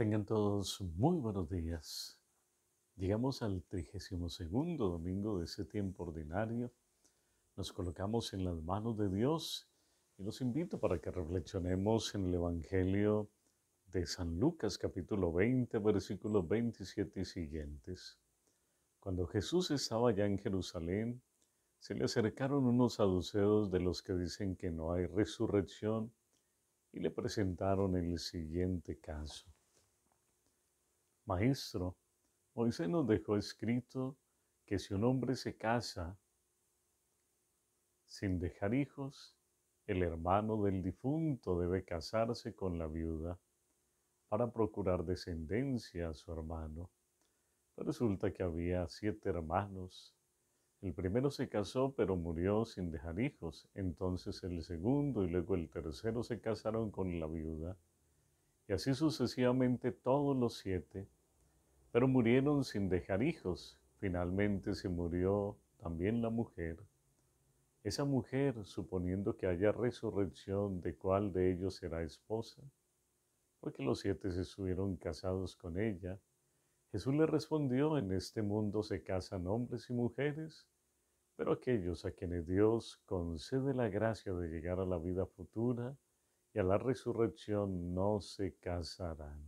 Tengan todos muy buenos días. Llegamos al 32 domingo de ese tiempo ordinario. Nos colocamos en las manos de Dios y los invito para que reflexionemos en el Evangelio de San Lucas capítulo 20 versículos 27 y siguientes. Cuando Jesús estaba ya en Jerusalén, se le acercaron unos saduceos de los que dicen que no hay resurrección y le presentaron el siguiente caso. Maestro, Moisés nos dejó escrito que si un hombre se casa sin dejar hijos, el hermano del difunto debe casarse con la viuda para procurar descendencia a su hermano. Resulta que había siete hermanos. El primero se casó pero murió sin dejar hijos. Entonces el segundo y luego el tercero se casaron con la viuda. Y así sucesivamente todos los siete pero murieron sin dejar hijos. Finalmente se murió también la mujer. Esa mujer, suponiendo que haya resurrección, ¿de cuál de ellos será esposa? Porque los siete se estuvieron casados con ella. Jesús le respondió, en este mundo se casan hombres y mujeres, pero aquellos a quienes Dios concede la gracia de llegar a la vida futura y a la resurrección no se casarán.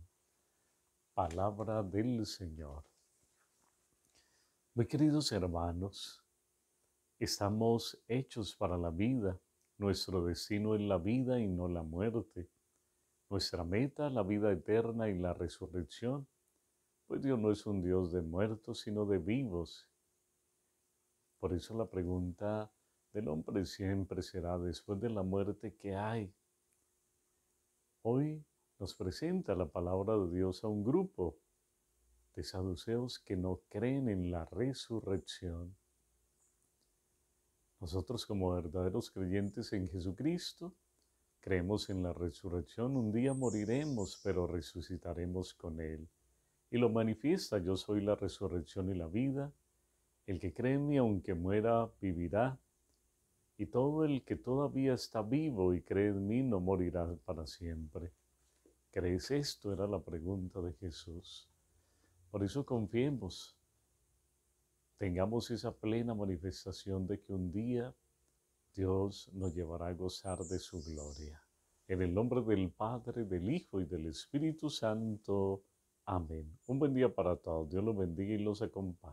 Palabra del Señor. Muy queridos hermanos, estamos hechos para la vida. Nuestro destino es la vida y no la muerte. Nuestra meta, la vida eterna y la resurrección. Pues Dios no es un Dios de muertos, sino de vivos. Por eso la pregunta del hombre siempre será, después de la muerte, ¿qué hay? Hoy nos presenta la palabra de Dios a un grupo de saduceos que no creen en la resurrección. Nosotros como verdaderos creyentes en Jesucristo, creemos en la resurrección, un día moriremos, pero resucitaremos con Él. Y lo manifiesta, yo soy la resurrección y la vida. El que cree en mí, aunque muera, vivirá. Y todo el que todavía está vivo y cree en mí, no morirá para siempre. ¿Crees esto? Era la pregunta de Jesús. Por eso confiemos, tengamos esa plena manifestación de que un día Dios nos llevará a gozar de su gloria. En el nombre del Padre, del Hijo y del Espíritu Santo. Amén. Un buen día para todos. Dios los bendiga y los acompañe.